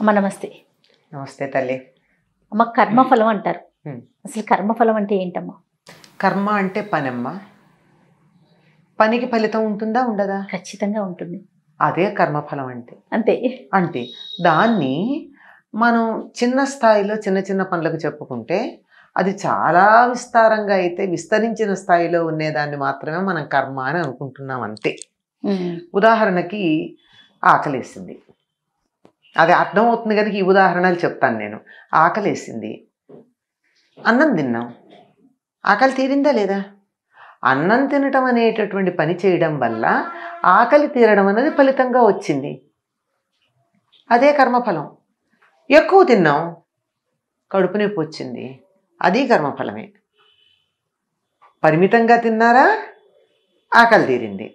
అమ్మ నమస్తే నమస్తే తల్లి అమ్మ కర్మఫలం అంటారు అసలు కర్మఫలం అంటే ఏంటమ్మా కర్మ అంటే పని అమ్మ పనికి ఫలితం ఉంటుందా ఉండదా ఖచ్చితంగా ఉంటుంది అదే కర్మఫలం అంటే అంతే అంటే దాన్ని మనం చిన్న స్థాయిలో చిన్న చిన్న పనులకు చెప్పుకుంటే అది చాలా విస్తారంగా అయితే విస్తరించిన స్థాయిలో ఉండేదాన్ని మాత్రమే మనం కర్మ అని అనుకుంటున్నాం అంతే ఉదాహరణకి ఆకలేసింది అది అర్థమవుతుంది కనుక ఈ ఉదాహరణలు చెప్తాను నేను ఆకలేసింది అన్నం తిన్నాం ఆకలి తీరిందా లేదా అన్నం తినటం అనేటటువంటి పని చేయడం వల్ల ఆకలి తీరడం అనేది ఫలితంగా వచ్చింది అదే కర్మఫలం ఎక్కువ తిన్నాం కడుపు నొప్పి వచ్చింది అది కర్మఫలమే పరిమితంగా తిన్నారా ఆకలి తీరింది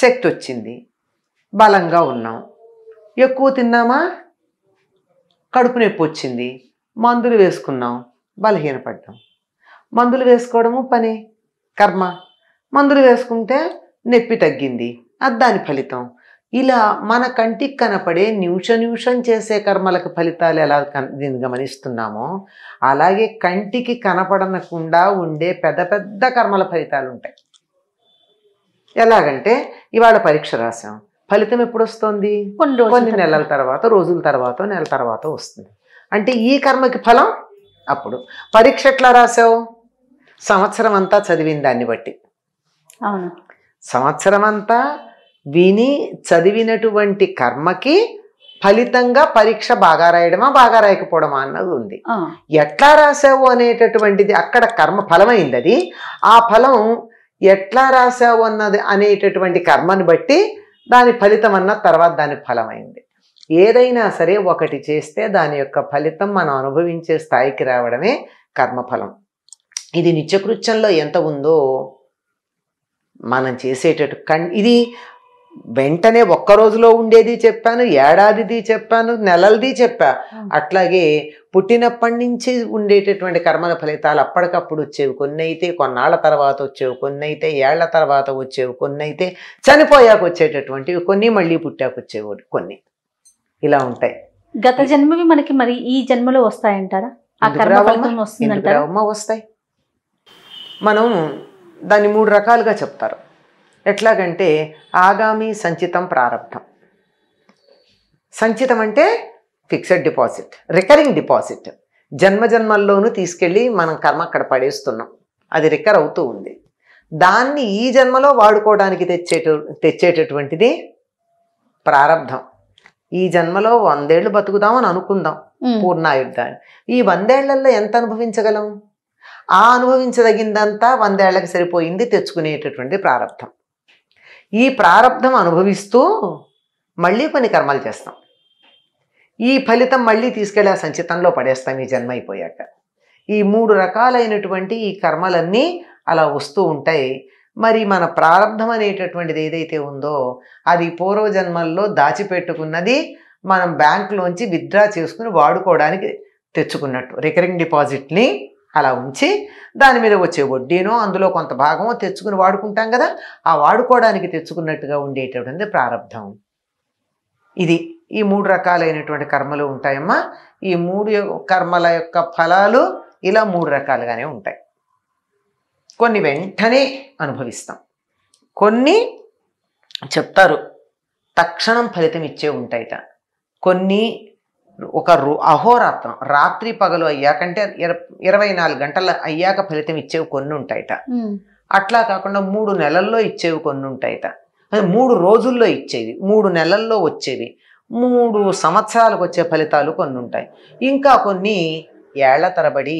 శక్తి వచ్చింది బలంగా ఉన్నాం ఎక్కువ తిన్నామా కడుపు నొప్పి వచ్చింది మందులు వేసుకున్నాం బలహీనపడ్డాం మందులు వేసుకోవడము పని కర్మ మందులు వేసుకుంటే నొప్పి తగ్గింది అది దాని ఫలితం ఇలా మన కంటికి కనపడే నిమిష నిమిషం చేసే కర్మలకు ఫలితాలు ఎలా దీన్ని గమనిస్తున్నామో అలాగే కంటికి కనపడనకుండా ఉండే పెద్ద పెద్ద కర్మల ఫలితాలు ఉంటాయి ఎలాగంటే ఇవాళ పరీక్ష రాశాం ఫలితం ఎప్పుడు వస్తుంది కొన్ని నెలల తర్వాత రోజుల తర్వాత నెల తర్వాత వస్తుంది అంటే ఈ కర్మకి ఫలం అప్పుడు పరీక్ష ఎట్లా రాసావు సంవత్సరం అంతా చదివిన దాన్ని బట్టి సంవత్సరం అంతా విని చదివినటువంటి కర్మకి ఫలితంగా పరీక్ష బాగా రాయడమా బాగా రాయకపోవడమా అన్నది ఉంది ఎట్లా రాసావు అనేటటువంటిది అక్కడ కర్మ ఫలమైంది అది ఆ ఫలం ఎట్లా రాసావు అన్నది అనేటటువంటి కర్మని బట్టి దాని ఫలితం అన్న తర్వాత దాని ఫలమైంది ఏదైనా సరే ఒకటి చేస్తే దాని యొక్క ఫలితం మనం అనుభవించే స్థాయికి రావడమే కర్మఫలం ఇది నిత్యకృత్యంలో ఎంత ఉందో మనం చేసేటట్టు కన్ ఇది వెంటనే ఒక్క రోజులో ఉండేది చెప్పాను ఏడాదిది చెప్పాను నెలలది చెప్పా అట్లాగే పుట్టినప్పటి నుంచి ఉండేటటువంటి కర్మల ఫలితాలు అప్పటికప్పుడు వచ్చేవి కొన్ని అయితే కొన్నాళ్ళ తర్వాత వచ్చేవి కొన్ని అయితే ఏళ్ల తర్వాత వచ్చేవి కొన్ని అయితే చనిపోయాక వచ్చేటటువంటివి కొన్ని మళ్ళీ పుట్టాక వచ్చేవి కొన్ని ఇలా ఉంటాయి గత జన్మవి మనకి మరి ఈ జన్మలో వస్తాయంటారా వస్తాయి మనం దాన్ని మూడు రకాలుగా చెప్తారు ఎట్లాగంటే ఆగామి సంచితం ప్రారంభం సంచితం అంటే ఫిక్స్డ్ డిపాజిట్ రికరింగ్ డిపాజిట్ జన్మజన్మల్లోనూ తీసుకెళ్ళి మనం కర్మ అక్కడ పడేస్తున్నాం అది రికర్ అవుతూ ఉంది దాన్ని ఈ జన్మలో వాడుకోవడానికి తెచ్చేట తెచ్చేటటువంటిది ప్రారంభం ఈ జన్మలో వందేళ్లు బతుకుదామని అనుకుందాం పూర్ణాయుద్ధాన్ని ఈ వందేళ్లలో ఎంత అనుభవించగలం ఆ అనుభవించదగిందంతా వందేళ్లకు సరిపోయింది తెచ్చుకునేటటువంటి ప్రారంభం ఈ ప్రారంధం అనుభవిస్తూ మళ్ళీ కొన్ని కర్మలు చేస్తాం ఈ ఫలితం మళ్ళీ తీసుకెళ్ళి ఆ సంచితంలో పడేస్తాం ఈ జన్మ అయిపోయాక ఈ మూడు రకాలైనటువంటి ఈ కర్మలన్నీ అలా వస్తూ ఉంటాయి మరి మన ప్రారంధం అనేటటువంటిది ఏదైతే ఉందో అది పూర్వజన్మల్లో దాచిపెట్టుకున్నది మనం బ్యాంకులోంచి విత్డ్రా చేసుకుని వాడుకోవడానికి తెచ్చుకున్నట్టు రికరింగ్ డిపాజిట్ని అలా ఉంచి దాని మీద వచ్చే వడ్డీనో అందులో కొంత భాగమో తెచ్చుకుని వాడుకుంటాం కదా ఆ వాడుకోవడానికి తెచ్చుకున్నట్టుగా ఉండేటటువంటి ప్రారంధం ఇది ఈ మూడు రకాలైనటువంటి కర్మలు ఉంటాయమ్మా ఈ మూడు కర్మల యొక్క ఫలాలు ఇలా మూడు రకాలుగానే ఉంటాయి కొన్ని వెంటనే అనుభవిస్తాం కొన్ని చెప్తారు తక్షణం ఫలితం ఇచ్చే ఉంటాయిట కొన్ని ఒక అహోరాత్రం రాత్రి పగలు అయ్యాకంటే ఇరవై నాలుగు గంటలు అయ్యాక ఫలితం ఇచ్చేవి కొన్ని ఉంటాయట అట్లా కాకుండా మూడు నెలల్లో ఇచ్చేవి కొన్ని ఉంటాయట మూడు రోజుల్లో ఇచ్చేవి మూడు నెలల్లో వచ్చేవి మూడు సంవత్సరాలకు వచ్చే ఫలితాలు కొన్ని ఉంటాయి ఇంకా కొన్ని ఏళ్ల తరబడి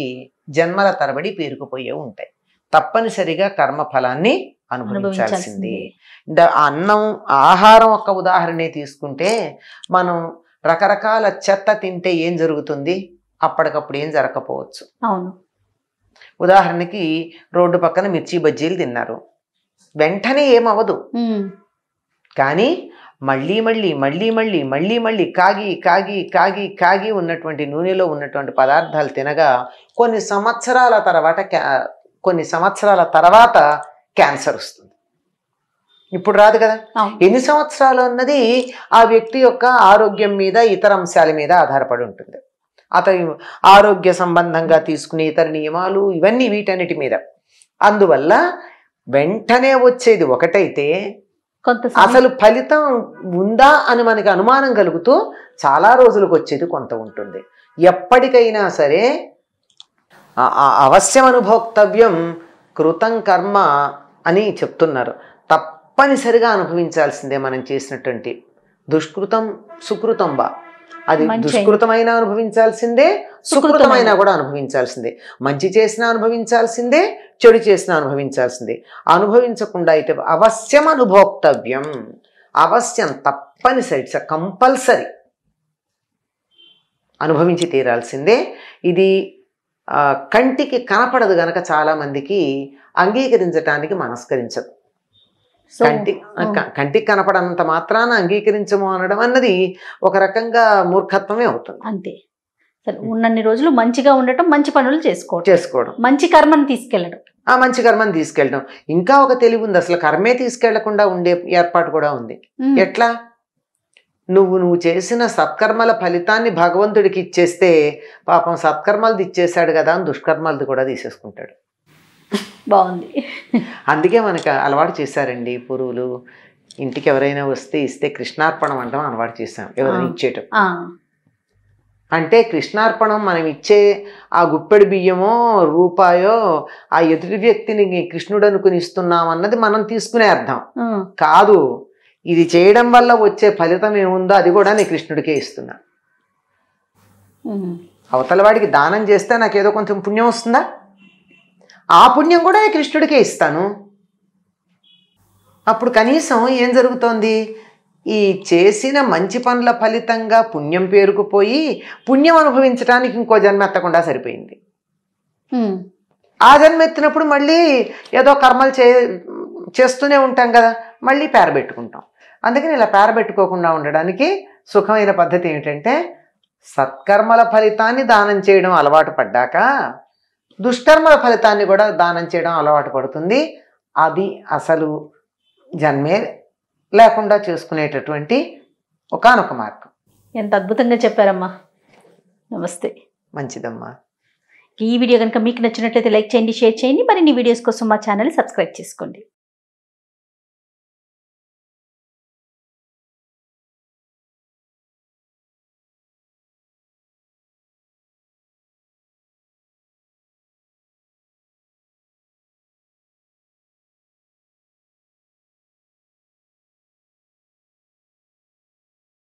జన్మల తరబడి పేరుకుపోయేవి ఉంటాయి తప్పనిసరిగా కర్మ ఫలాన్ని ఆ అన్నం ఆహారం యొక్క ఉదాహరణే తీసుకుంటే మనం రకరకాల చెత్త తింటే ఏం జరుగుతుంది అప్పటికప్పుడు ఏం జరగకపోవచ్చు అవును ఉదాహరణకి రోడ్డు పక్కన మిర్చి బజ్జీలు తిన్నారు వెంటనే ఏమవ్వదు కానీ మళ్ళీ మళ్ళీ మళ్ళీ మళ్ళీ మళ్ళీ మళ్ళీ కాగి కాగి కాగి కాగి ఉన్నటువంటి నూనెలో ఉన్నటువంటి పదార్థాలు తినగా కొన్ని సంవత్సరాల తర్వాత కొన్ని సంవత్సరాల తర్వాత క్యాన్సర్ వస్తుంది ఇప్పుడు రాదు కదా ఎన్ని సంవత్సరాలు అన్నది ఆ వ్యక్తి యొక్క ఆరోగ్యం మీద ఇతర అంశాల మీద ఆధారపడి ఉంటుంది అతని ఆరోగ్య సంబంధంగా తీసుకునే ఇతర నియమాలు ఇవన్నీ వీటన్నిటి మీద అందువల్ల వెంటనే వచ్చేది ఒకటైతే అసలు ఫలితం ఉందా అని మనకి అనుమానం కలుగుతూ చాలా రోజులకు వచ్చేది కొంత ఉంటుంది ఎప్పటికైనా సరే అవశ్యం అనుభోక్తవ్యం కృతం కర్మ అని చెప్తున్నారు తప్ప తప్పనిసరిగా అనుభవించాల్సిందే మనం చేసినటువంటి దుష్కృతం సుకృతం బా అది దుష్కృతమైన అనుభవించాల్సిందే సుకృతమైనా కూడా అనుభవించాల్సిందే మంచి చేసినా అనుభవించాల్సిందే చెడు చేసినా అనుభవించాల్సిందే అనుభవించకుండా అయితే అవశ్యం అనుభోక్తవ్యం అవశ్యం తప్పనిసరి కంపల్సరీ అనుభవించి తీరాల్సిందే ఇది కంటికి కనపడదు గనక చాలామందికి అంగీకరించటానికి మనస్కరించదు కంటి కంటికి కనపడనంత మాత్రాన అంగీకరించము అనడం అన్నది ఒక రకంగా మూర్ఖత్వమే అవుతుంది అంతే ఉన్నన్ని రోజులు మంచిగా ఉండటం మంచి పనులు చేసుకోవడం చేసుకోవడం మంచి కర్మను తీసుకెళ్లడం ఆ మంచి కర్మను తీసుకెళ్ళడం ఇంకా ఒక తెలివి ఉంది అసలు కర్మే తీసుకెళ్లకుండా ఉండే ఏర్పాటు కూడా ఉంది ఎట్లా నువ్వు నువ్వు చేసిన సత్కర్మల ఫలితాన్ని భగవంతుడికి ఇచ్చేస్తే పాపం సత్కర్మలది ఇచ్చేశాడు కదా అని దుష్కర్మలది కూడా తీసేసుకుంటాడు బాగుంది అందుకే మనకు అలవాటు చేశారండి పురువులు ఇంటికి ఎవరైనా వస్తే ఇస్తే కృష్ణార్పణం అంటాం అలవాటు చేసాం ఎవరైనా ఇచ్చేట అంటే కృష్ణార్పణం మనం ఇచ్చే ఆ గుప్పెడు బియ్యమో రూపాయో ఆ ఎదుటి వ్యక్తిని కృష్ణుడు అనుకుని ఇస్తున్నాం అన్నది మనం తీసుకునే అర్థం కాదు ఇది చేయడం వల్ల వచ్చే ఫలితం ఏముందో అది కూడా నేను కృష్ణుడికే ఇస్తున్నా అవతల వాడికి దానం చేస్తే నాకేదో కొంచెం పుణ్యం వస్తుందా ఆ పుణ్యం కూడా కృష్ణుడికే ఇస్తాను అప్పుడు కనీసం ఏం జరుగుతోంది ఈ చేసిన మంచి పనుల ఫలితంగా పుణ్యం పేరుకుపోయి పుణ్యం అనుభవించడానికి ఇంకో జన్మ ఎత్తకుండా సరిపోయింది ఆ జన్మ ఎత్తినప్పుడు మళ్ళీ ఏదో కర్మలు చే చేస్తూనే ఉంటాం కదా మళ్ళీ పేరబెట్టుకుంటాం అందుకని ఇలా పేరబెట్టుకోకుండా ఉండడానికి సుఖమైన పద్ధతి ఏమిటంటే సత్కర్మల ఫలితాన్ని దానం చేయడం అలవాటు పడ్డాక దుష్కర్మల ఫలితాన్ని కూడా దానం చేయడం అలవాటు పడుతుంది అది అసలు జన్మే లేకుండా చేసుకునేటటువంటి ఒకనొక మార్గం ఎంత అద్భుతంగా చెప్పారమ్మా నమస్తే మంచిదమ్మా ఈ వీడియో కనుక మీకు నచ్చినట్లయితే లైక్ చేయండి షేర్ చేయండి మరిన్ని వీడియోస్ కోసం మా ఛానల్ సబ్స్క్రైబ్ చేసుకోండి